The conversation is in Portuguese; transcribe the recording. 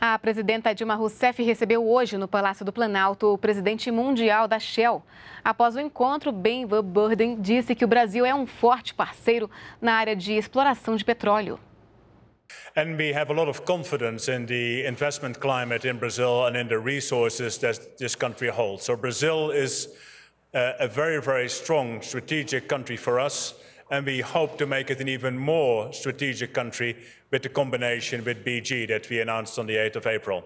A presidenta Dilma Rousseff recebeu hoje no Palácio do Planalto o presidente mundial da Shell. Após o encontro, Ben Van Burden disse que o Brasil é um forte parceiro na área de exploração de petróleo. And we have a lot of confidence in the investment climate in Brazil and in the resources that this country holds. So Brazil is uh, a very, very strong strategic country for us. and we hope to make it an even more strategic country with the combination with BG that we announced on the 8th of April.